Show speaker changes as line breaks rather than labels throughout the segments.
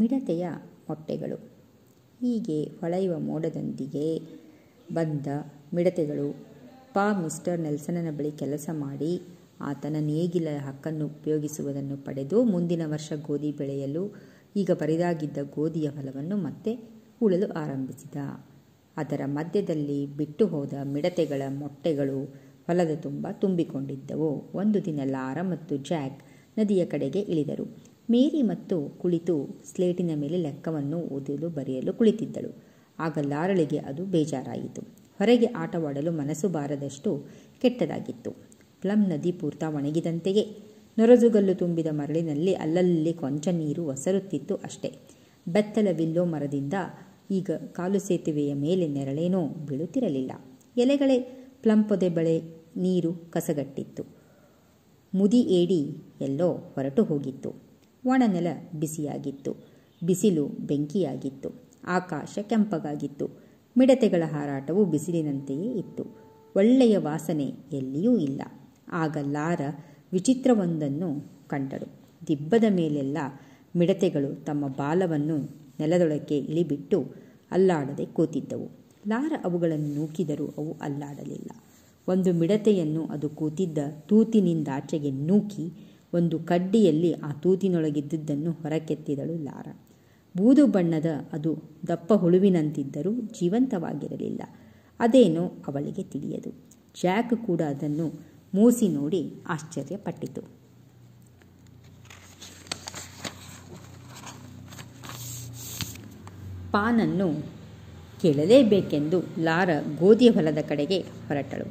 ಮಿಡತೆಯ ಮೊಟ್ಟೆಗಳು ಹೀಗೆ ಹೊಳೆಯುವ ಮೋಡದೊಂದಿಗೆ ಬಂದ ಮಿಡತೆಗಳು ಪಾ ಮಿಸ್ಟರ್ ನೆಲ್ಸನನ ಬಳಿ ಕೆಲಸ ಮಾಡಿ ಆತನ ನೇಗಿಲ ಹಕ್ಕನ್ನು ಉಪಯೋಗಿಸುವುದನ್ನು ಪಡೆದು ಮುಂದಿನ ವರ್ಷ ಗೋಧಿ ಬೆಳೆಯಲು ಈಗ ಬರಿದಾಗಿದ್ದ ಗೋಧಿಯ ಫಲವನ್ನು ಮತ್ತೆ ಉಳಲು ಆರಂಭಿಸಿದ ಅದರ ಮಧ್ಯದಲ್ಲಿ ಬಿಟ್ಟು ಹೋದ ಮಿಡತೆಗಳ ಮೊಟ್ಟೆಗಳು ಹೊಲದ ತುಂಬ ತುಂಬಿಕೊಂಡಿದ್ದವು ಒಂದು ದಿನ ಲಾರ ಮತ್ತು ಜಾಕ್ ನದಿಯ ಕಡೆಗೆ ಇಳಿದರು ಮೇರಿ ಮತ್ತು ಕುಳಿತು ಸ್ಲೇಟಿನ ಮೇಲೆ ಲೆಕ್ಕವನ್ನು ಓದಲು ಬರೆಯಲು ಕುಳಿತಿದ್ದಳು ಆಗ ಲಾರಳಿಗೆ ಅದು ಬೇಜಾರಾಯಿತು ಹೊರಗೆ ಆಟವಾಡಲು ಮನಸ್ಸು ಬಾರದಷ್ಟು ಕೆಟ್ಟದಾಗಿತ್ತು ಪ್ಲಮ್ ನದಿ ಪೂರ್ತ ಒಣಗಿದಂತೆಯೇ ನೊರಜುಗಲ್ಲು ತುಂಬಿದ ಮರಳಿನಲ್ಲಿ ಅಲ್ಲಲ್ಲಿ ಕೊಂಚ ನೀರು ಒಸರುತ್ತಿತ್ತು ಅಷ್ಟೇ ಬೆತ್ತಲ ವಿಲ್ಲೋ ಮರದಿಂದ ಈಗ ಕಾಲು ಸೇತುವೆಯ ಮೇಲೆ ನೆರಳೇನೋ ಬೀಳುತ್ತಿರಲಿಲ್ಲ ಎಲೆಗಳೇ ಪ್ಲಂಪೊದೆ ಬಳೆ ನೀರು ಕಸಗಟ್ಟಿತ್ತು ಮುದಿ ಏಡಿ ಎಲ್ಲೋ ಹೊರಟು ಹೋಗಿತ್ತು ಒಣನೆಲ ಬಿಸಿಯಾಗಿತ್ತು ಬಿಸಿಲು ಬೆಂಕಿಯಾಗಿತ್ತು ಆಕಾಶ ಕೆಂಪಗಾಗಿತ್ತು ಮಿಡತೆಗಳ ಹಾರಾಟವು ಬಿಸಿಲಿನಂತೆಯೇ ಇತ್ತು ಒಳ್ಳೆಯ ವಾಸನೆ ಎಲ್ಲಿಯೂ ಇಲ್ಲ ಆಗ ಲಾರ ವಿಚಿತ್ರವೊಂದನ್ನು ಕಂಡಳು ದಿಬ್ಬದ ಮೇಲೆಲ್ಲ ಮಿಡತೆಗಳು ತಮ್ಮ ಬಾಲವನ್ನು ನೆಲದೊಳಕ್ಕೆ ಇಳಿಬಿಟ್ಟು ಅಲ್ಲಾಡದೆ ಕೂತಿದ್ದವು ಲಾರ ಅವುಗಳನ್ನು ನೂಕಿದರೂ ಅವು ಅಲ್ಲಾಡಲಿಲ್ಲ ಒಂದು ಮಿಡತೆಯನ್ನು ಅದು ಕೂತಿದ್ದ ತೂತಿನಿಂದಾಚೆಗೆ ನೂಕಿ ಒಂದು ಕಡ್ಡಿಯಲ್ಲಿ ಆ ತೂತಿನೊಳಗಿದ್ದುದನ್ನು ಹೊರಕೆತ್ತಿದಳು ಲಾರ ಬೂದು ಬಣ್ಣದ ಅದು ದಪ್ಪ ಹುಳುವಿನಂತಿದ್ದರೂ ಜೀವಂತವಾಗಿರಲಿಲ್ಲ ಅದೇನೋ ಅವಳಿಗೆ ತಿಳಿಯದು ಜಾಕ್ ಕೂಡ ಅದನ್ನು ಮೂಸಿ ನೋಡಿ ಆಶ್ಚರ್ಯಪಟ್ಟಿತು ಪಾನನ್ನು ಕೇಳಲೇಬೇಕೆಂದು ಲಾರ ಗೋಧಿಯ ಹೊಲದ ಕಡೆಗೆ ಹೊರಟಳು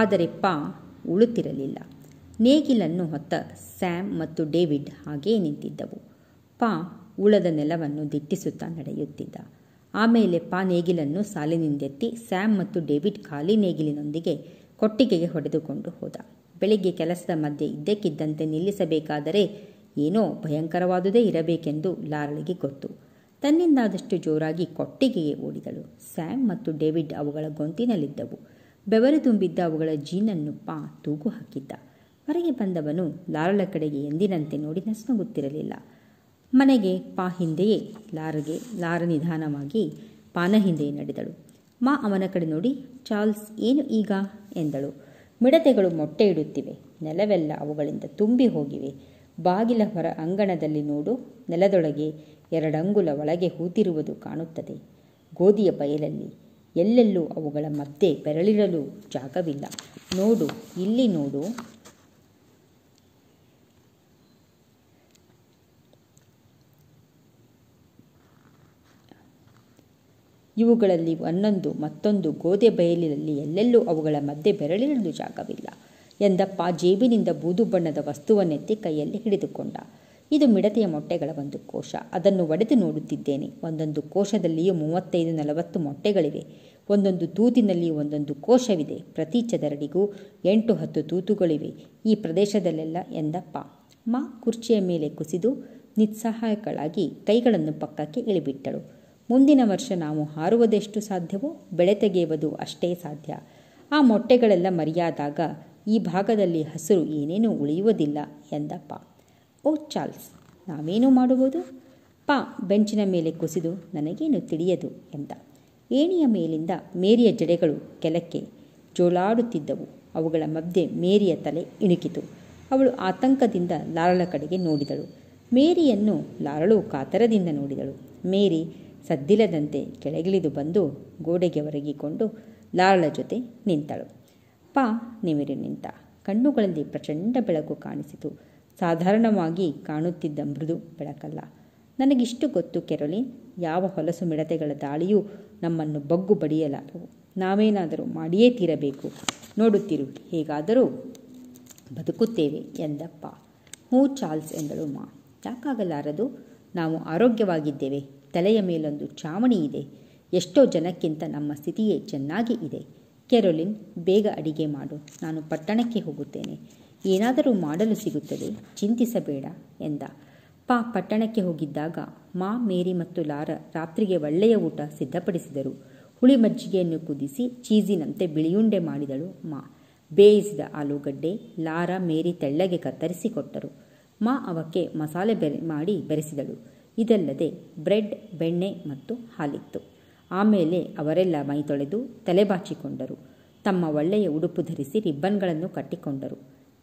ಆದರೆ ಪಾ ಉಳುತ್ತಿರಲಿಲ್ಲ ನೇಗಿಲನ್ನು ಹೊತ್ತ ಸ್ಯಾಮ್ ಮತ್ತು ಡೇವಿಡ್ ಹಾಗೇ ನಿಂತಿದ್ದವು ಪಾ ಉಳದ ನೆಲವನ್ನು ದಿಟ್ಟಿಸುತ್ತಾ ನಡೆಯುತ್ತಿದ್ದ ಆಮೇಲೆ ಪಾ ನೇಗಿಲನ್ನು ಸಾಲಿನಿಂದೆತ್ತಿ ಸ್ಯಾಮ್ ಮತ್ತು ಡೇವಿಡ್ ಖಾಲಿ ನೇಗಿಲಿನೊಂದಿಗೆ ಕೊಟ್ಟಿಗೆಗೆ ಹೊಡೆದುಕೊಂಡು ಹೋದ ಬೆಳಿಗ್ಗೆ ಕೆಲಸದ ಮಧ್ಯೆ ಇದ್ದಕ್ಕಿದ್ದಂತೆ ನಿಲ್ಲಿಸಬೇಕಾದರೆ ಏನೋ ಭಯಂಕರವಾದುದೇ ಇರಬೇಕೆಂದು ಲಾರಳಿಗೆ ಗೊತ್ತು ತನ್ನಿಂದಾದಷ್ಟು ಜೋರಾಗಿ ಕೊಟ್ಟಿಗೆಗೆ ಓಡಿದಳು ಸ್ಯಾಮ್ ಮತ್ತು ಡೇವಿಡ್ ಅವುಗಳ ಗೊಂತಿನಲ್ಲಿದ್ದವು ಬೆವರು ತುಂಬಿದ್ದ ಅವುಗಳ ಜೀನನ್ನು ಪಾ ತೂಗು ಹಾಕಿದ್ದ ಹೊರಗೆ ಬಂದವನು ಲಾರಳ ಕಡೆಗೆ ಎಂದಿನಂತೆ ನೋಡಿ ಗೊತ್ತಿರಲಿಲ್ಲ ಮನೆಗೆ ಪಾ ಹಿಂದೆಯೇ ಲಾರಗೆ ಲಾರ ನಿಧಾನವಾಗಿ ಪಾನ ಹಿಂದೆಯೇ ನಡೆದಳು ಮಾ ಅವನ ಕಡೆ ನೋಡಿ ಚಾರ್ಲ್ಸ್ ಏನು ಈಗ ಎಂದಳು ಮಿಡತೆಗಳು ಮೊಟ್ಟೆ ಇಡುತ್ತಿವೆ ನೆಲವೆಲ್ಲ ಅವುಗಳಿಂದ ತುಂಬಿ ಹೋಗಿವೆ ಬಾಗಿಲ ಹೊರ ಅಂಗಣದಲ್ಲಿ ನೋಡು ನೆಲದೊಳಗೆ ಎರಡಂಗುಲ ಒಳಗೆ ಹೂತಿರುವುದು ಕಾಣುತ್ತದೆ ಗೋಧಿಯ ಬಯಲಲ್ಲಿ ಎಲ್ಲೆಲ್ಲೂ ಅವುಗಳ ಮತ್ತೆ ಬೆರಳಿರಲು ಜಾಗವಿಲ್ಲ ನೋಡು ಇಲ್ಲಿ ನೋಡು ಇವುಗಳಲ್ಲಿ ಒಂದೊಂದು ಮತ್ತೊಂದು ಗೋದೆ ಬಯಲಿನಲ್ಲಿ ಎಲ್ಲೆಲ್ಲೂ ಅವುಗಳ ಮಧ್ಯೆ ಬೆರಳಿರಲು ಜಾಗವಿಲ್ಲ ಎಂದಪ್ಪ ಜೇಬಿನಿಂದ ಬೂದು ಬಣ್ಣದ ವಸ್ತುವನ್ನೆತ್ತಿ ಕೈಯಲ್ಲಿ ಹಿಡಿದುಕೊಂಡ ಇದು ಮಿಡತೆಯ ಮೊಟ್ಟೆಗಳ ಒಂದು ಕೋಶ ಅದನ್ನು ಒಡೆದು ನೋಡುತ್ತಿದ್ದೇನೆ ಒಂದೊಂದು ಕೋಶದಲ್ಲಿಯೂ ಮೂವತ್ತೈದು ನಲವತ್ತು ಮೊಟ್ಟೆಗಳಿವೆ ಒಂದೊಂದು ತೂತಿನಲ್ಲಿ ಒಂದೊಂದು ಕೋಶವಿದೆ ಪ್ರತಿ ಚದರಡಿಗೂ ಎಂಟು ಹತ್ತು ತೂತುಗಳಿವೆ ಈ ಪ್ರದೇಶದಲ್ಲೆಲ್ಲ ಎಂದಪ್ಪ ಮಾ ಕುರ್ಚಿಯ ಮೇಲೆ ಕುಸಿದು ನಿಸ್ಸಹಾಯಕಳಾಗಿ ಕೈಗಳನ್ನು ಪಕ್ಕಕ್ಕೆ ಇಳಿಬಿಟ್ಟಳು ಮುಂದಿನ ವರ್ಷ ನಾವು ಹಾರುವುದೆಷ್ಟು ಸಾಧ್ಯವೋ ಬೆಳೆ ತೆಗೆಯುವುದು ಅಷ್ಟೇ ಸಾಧ್ಯ ಆ ಮೊಟ್ಟೆಗಳೆಲ್ಲ ಮರಿಯಾದಾಗ ಈ ಭಾಗದಲ್ಲಿ ಹಸಿರು ಏನೇನೂ ಉಳಿಯುವುದಿಲ್ಲ ಎಂದ ಪಾ ಓ ಚಾರ್ಲ್ಸ್ ನಾವೇನು ಮಾಡುವುದು ಪಾ ಬೆಂಚಿನ ಮೇಲೆ ಕುಸಿದು ನನಗೇನು ತಿಳಿಯದು ಎಂದ ಏಣಿಯ ಮೇಲಿಂದ ಮೇರಿಯ ಜಡೆಗಳು ಕೆಲಕ್ಕೆ ಜೋಳಾಡುತ್ತಿದ್ದವು ಅವುಗಳ ಮಧ್ಯೆ ಮೇರಿಯ ತಲೆ ಇಣುಕಿತು ಅವಳು ಆತಂಕದಿಂದ ಲಾರಳ ಕಡೆಗೆ ನೋಡಿದಳು ಮೇರಿಯನ್ನು ಲಾರಳು ಕಾತರದಿಂದ ನೋಡಿದಳು ಮೇರಿ ಸದ್ದಿಲ್ಲದಂತೆ ಕೆಳಗಿಳಿದು ಬಂದು ಗೋಡೆಗೆ ಒರಗಿಕೊಂಡು ಲಾಳ ಜೊತೆ ನಿಂತಳು ಪಾ ನಿಮಿರಿ ನಿಂತ ಕಣ್ಣುಗಳಲ್ಲಿ ಪ್ರಚಂಡ ಬೆಳಕು ಕಾಣಿಸಿತು ಸಾಧಾರಣವಾಗಿ ಕಾಣುತ್ತಿದ್ದ ಮೃದು ಬೆಳಕಲ್ಲ ನನಗಿಷ್ಟು ಗೊತ್ತು ಕೆರೊಲಿ ಯಾವ ಹೊಲಸು ಮಿಡತೆಗಳ ದಾಳಿಯೂ ನಮ್ಮನ್ನು ಬಗ್ಗು ಬಡಿಯಲಾರವು ನಾವೇನಾದರೂ ಮಾಡಿಯೇ ತೀರಬೇಕು ನೋಡುತ್ತಿರು ಹೇಗಾದರೂ ಬದುಕುತ್ತೇವೆ ಎಂದಪ್ಪ ಹ್ಞೂ ಚಾರ್ಲ್ಸ್ ಎಂದಳು ಮಾ ಯಾಕಾಗಲಾರದು ನಾವು ಆರೋಗ್ಯವಾಗಿದ್ದೇವೆ ತಲೆಯ ಮೇಲೊಂದು ಚಾವಣಿ ಇದೆ ಎಷ್ಟೋ ಜನಕ್ಕಿಂತ ನಮ್ಮ ಸ್ಥಿತಿಯೇ ಚೆನ್ನಾಗಿ ಇದೆ ಕೆರೊಲಿನ್ ಬೇಗ ಅಡಿಗೆ ಮಾಡು ನಾನು ಪಟ್ಟಣಕ್ಕೆ ಹೋಗುತ್ತೇನೆ ಏನಾದರೂ ಮಾಡಲು ಸಿಗುತ್ತದೆ ಚಿಂತಿಸಬೇಡ ಎಂದ ಪಾ ಪಟ್ಟಣಕ್ಕೆ ಹೋಗಿದ್ದಾಗ ಮಾ ಮೇರಿ ಮತ್ತು ಲಾರ ರಾತ್ರಿಗೆ ಒಳ್ಳೆಯ ಊಟ ಸಿದ್ಧಪಡಿಸಿದರು ಹುಳಿ ಮಜ್ಜಿಗೆಯನ್ನು ಕುದಿಸಿ ಚೀಸಿನಂತೆ ಬಿಳಿಯುಂಡೆ ಮಾಡಿದಳು ಮಾ ಬೇಯಿಸಿದ ಆಲೂಗಡ್ಡೆ ಲಾರ ಮೇರಿ ತೆಳ್ಳಗೆ ಕತ್ತರಿಸಿಕೊಟ್ಟರು ಮಾ ಅವಕ್ಕೆ ಮಸಾಲೆ ಬೆರೆ ಮಾಡಿ ಬೆರೆಸಿದಳು ಇದಲ್ಲದೆ ಬ್ರೆಡ್ ಬೆಣ್ಣೆ ಮತ್ತು ಹಾಲಿತ್ತು ಆಮೇಲೆ ಅವರೆಲ್ಲ ಮೈ ತೊಳೆದು ತಲೆಬಾಚಿಕೊಂಡರು ತಮ್ಮ ಒಳ್ಳೆಯ ಉಡುಪು ಧರಿಸಿ ರಿಬ್ಬನ್ಗಳನ್ನು ಕಟ್ಟಿಕೊಂಡರು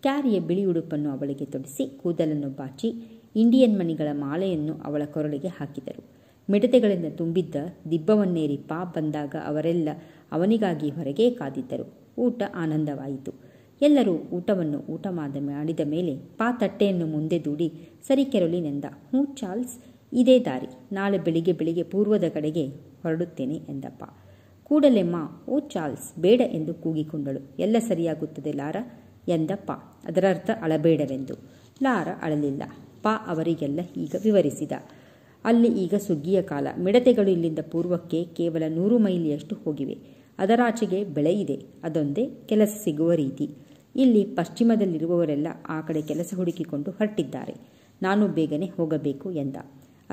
ಕ್ಯಾರಿಯ ಬಿಳಿ ಉಡುಪನ್ನು ಅವಳಿಗೆ ತೊಡಿಸಿ ಕೂದಲನ್ನು ಬಾಚಿ ಇಂಡಿಯನ್ ಮಣಿಗಳ ಮಾಲೆಯನ್ನು ಅವಳ ಕೊರಳಿಗೆ ಹಾಕಿದರು ಮಿಡತೆಗಳಿಂದ ತುಂಬಿದ್ದ ದಿಬ್ಬವನ್ನೇರಿ ಪಾ ಬಂದಾಗ ಅವರೆಲ್ಲ ಅವನಿಗಾಗಿ ಹೊರಗೆ ಕಾದಿದ್ದರು ಊಟ ಆನಂದವಾಯಿತು ಎಲ್ಲರೂ ಊಟವನ್ನು ಊಟ ಮಾಡಿದ ಮೇಲೆ ಪಾ ತಟ್ಟೆಯನ್ನು ಮುಂದೆ ದೂಡಿ ಸರಿ ನೆಂದ ಹ್ಞೂ ಚಾರ್ಲ್ಸ್ ಇದೇ ದಾರಿ ನಾಳೆ ಬೆಳಿಗ್ಗೆ ಬೆಳಿಗ್ಗೆ ಪೂರ್ವದ ಕಡೆಗೆ ಹೊರಡುತ್ತೇನೆ ಎಂದಪ್ಪ ಮಾ ಓ ಚಾರ್ಲ್ಸ್ ಬೇಡ ಎಂದು ಕೂಗಿಕೊಂಡಳು ಎಲ್ಲ ಸರಿಯಾಗುತ್ತದೆ ಲಾರ ಎಂದಪ್ಪ ಅದರರ್ಥ ಅಳಬೇಡವೆಂದು ಲಾರ ಅಳಲಿಲ್ಲ ಪಾ ಅವರಿಗೆಲ್ಲ ಈಗ ವಿವರಿಸಿದ ಅಲ್ಲಿ ಈಗ ಸುಗ್ಗಿಯ ಕಾಲ ಮಿಡತೆಗಳು ಇಲ್ಲಿಂದ ಪೂರ್ವಕ್ಕೆ ಕೇವಲ ನೂರು ಮೈಲಿಯಷ್ಟು ಹೋಗಿವೆ ಅದರಾಚೆಗೆ ಬೆಳೆ ಇದೆ ಅದೊಂದೇ ಕೆಲಸ ಸಿಗುವ ರೀತಿ ಇಲ್ಲಿ ಪಶ್ಚಿಮದಲ್ಲಿರುವವರೆಲ್ಲ ಆ ಕಡೆ ಕೆಲಸ ಹುಡುಕಿಕೊಂಡು ಹೊರಟಿದ್ದಾರೆ ನಾನು ಬೇಗನೆ ಹೋಗಬೇಕು ಎಂದ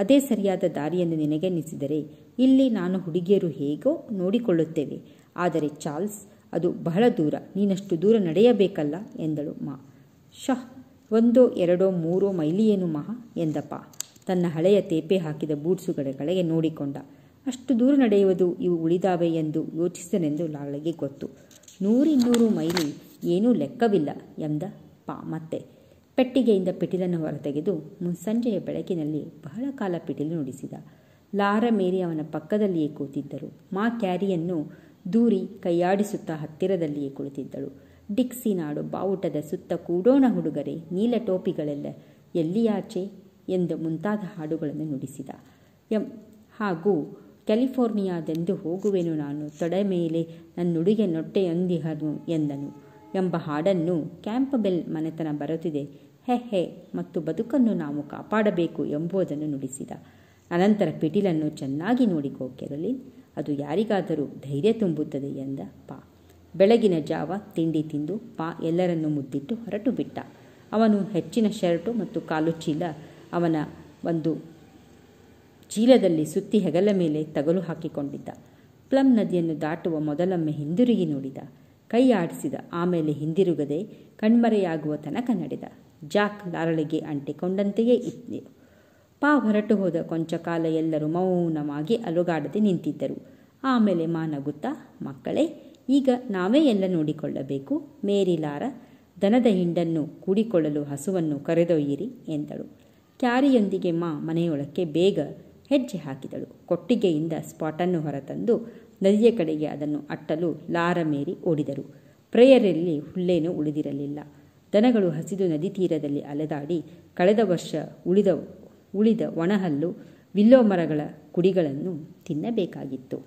ಅದೇ ಸರಿಯಾದ ದಾರಿಯನ್ನು ನಿನಗೆನಿಸಿದರೆ ಇಲ್ಲಿ ನಾನು ಹುಡುಗಿಯರು ಹೇಗೋ ನೋಡಿಕೊಳ್ಳುತ್ತೇವೆ ಆದರೆ ಚಾರ್ಲ್ಸ್ ಅದು ಬಹಳ ದೂರ ನೀನಷ್ಟು ದೂರ ನಡೆಯಬೇಕಲ್ಲ ಎಂದಳು ಮಾ ಶಹ್ ಒಂದೋ ಎರಡೋ ಮೂರೋ ಮೈಲಿಯೇನು ಮಹಾ ಎಂದಪ್ಪ ತನ್ನ ಹಳೆಯ ತೇಪೆ ಹಾಕಿದ ಬೂಟ್ಸುಗಳ ಕಡೆಗೆ ನೋಡಿಕೊಂಡ ಅಷ್ಟು ದೂರ ನಡೆಯುವುದು ಇವು ಉಳಿದಾವೆ ಎಂದು ಯೋಚಿಸಿದನೆಂದು ಲಾಳಿಗೆ ಗೊತ್ತು ನೂರಿನ್ನೂರು ಮೈಲಿ ಏನೂ ಲೆಕ್ಕವಿಲ್ಲ ಎಂದ ಪಾ ಮತ್ತೆ ಪೆಟ್ಟಿಗೆಯಿಂದ ಪಿಟಿಲನ್ನು ಹೊರತೆಗೆದು ಸಂಜೆಯ ಬೆಳಕಿನಲ್ಲಿ ಬಹಳ ಕಾಲ ಪಿಟಿಲು ನುಡಿಸಿದ ಲಾರ ಮೇರಿ ಅವನ ಪಕ್ಕದಲ್ಲಿಯೇ ಕೂತಿದ್ದರು ಮಾ ಕ್ಯಾರಿಯನ್ನು ದೂರಿ ಕೈಯಾಡಿಸುತ್ತಾ ಹತ್ತಿರದಲ್ಲಿಯೇ ಕುಳಿತಿದ್ದಳು ಡಿಕ್ಸಿ ನಾಡು ಬಾವುಟದ ಸುತ್ತ ಕೂಡೋಣ ಹುಡುಗರೆ ನೀಲ ಟೋಪಿಗಳೆಲ್ಲ ಎಲ್ಲಿಯಾಚೆ ಎಂದು ಮುಂತಾದ ಹಾಡುಗಳನ್ನು ನುಡಿಸಿದ ಎಂ ಹಾಗೂ ಕ್ಯಾಲಿಫೋರ್ನಿಯಾದೆಂದು ಹೋಗುವೆನು ನಾನು ತೊಡೆ ಮೇಲೆ ನನ್ನುಡುಗೆ ನೊಟ್ಟೆಯೊಂದಿಹನು ಎಂದನು ಎಂಬ ಹಾಡನ್ನು ಕ್ಯಾಂಪಬೆಲ್ ಮನೆತನ ಬರುತ್ತಿದೆ ಹೆ ಹೆ ಮತ್ತು ಬದುಕನ್ನು ನಾವು ಕಾಪಾಡಬೇಕು ಎಂಬುದನ್ನು ನುಡಿಸಿದ ಅನಂತರ ಪಿಟಿಲನ್ನು ಚೆನ್ನಾಗಿ ನೋಡಿಕೋ ಕೆರಲಿ ಅದು ಯಾರಿಗಾದರೂ ಧೈರ್ಯ ತುಂಬುತ್ತದೆ ಎಂದ ಪಾ ಬೆಳಗಿನ ಜಾವ ತಿಂಡಿ ತಿಂದು ಪಾ ಎಲ್ಲರನ್ನೂ ಮುದ್ದಿಟ್ಟು ಹೊರಟು ಬಿಟ್ಟ ಅವನು ಹೆಚ್ಚಿನ ಶರ್ಟು ಮತ್ತು ಕಾಲು ಚೀಲ ಅವನ ಒಂದು ಚೀಲದಲ್ಲಿ ಸುತ್ತಿ ಹೆಗಲ ಮೇಲೆ ತಗಲು ಹಾಕಿಕೊಂಡಿದ್ದ ಪ್ಲಮ್ ನದಿಯನ್ನು ದಾಟುವ ಮೊದಲೊಮ್ಮೆ ಹಿಂದಿರುಗಿ ನೋಡಿದ ಕೈಯಾಡಿಸಿದ ಆಮೇಲೆ ಹಿಂದಿರುಗದೆ ಕಣ್ಮರೆಯಾಗುವ ತನಕ ನಡೆದ ಜಾಕ್ ಲಾರಳಿಗೆ ಅಂಟಿಕೊಂಡಂತೆಯೇ ಇತ್ತು ಪಾ ಹೊರಟು ಹೋದ ಕೊಂಚ ಕಾಲ ಎಲ್ಲರೂ ಮೌನವಾಗಿ ಅಲುಗಾಡದೆ ನಿಂತಿದ್ದರು ಆಮೇಲೆ ಮಾ ನಗುತ್ತಾ ಮಕ್ಕಳೇ ಈಗ ನಾವೇ ಎಲ್ಲ ನೋಡಿಕೊಳ್ಳಬೇಕು ಮೇರಿ ಲಾರ ದನದ ಹಿಂಡನ್ನು ಕೂಡಿಕೊಳ್ಳಲು ಹಸುವನ್ನು ಕರೆದೊಯ್ಯಿರಿ ಎಂದಳು ಕ್ಯಾರಿಯೊಂದಿಗೆ ಮಾ ಮನೆಯೊಳಕ್ಕೆ ಬೇಗ ಹೆಜ್ಜೆ ಹಾಕಿದಳು ಕೊಟ್ಟಿಗೆಯಿಂದ ಸ್ಪಾಟನ್ನು ಹೊರತಂದು ನದಿಯ ಕಡೆಗೆ ಅದನ್ನು ಅಟ್ಟಲು ಲಾರ ಮೇರಿ ಓಡಿದರು ಪ್ರೇಯರಲ್ಲಿ ಹುಲ್ಲೇನು ಉಳಿದಿರಲಿಲ್ಲ ದನಗಳು ಹಸಿದು ನದಿ ತೀರದಲ್ಲಿ ಅಲೆದಾಡಿ ಕಳೆದ ವರ್ಷ ಉಳಿದ ಉಳಿದ ಒಣಹಲ್ಲು ವಿಲ್ಲೋ ಮರಗಳ ಕುಡಿಗಳನ್ನು ತಿನ್ನಬೇಕಾಗಿತ್ತು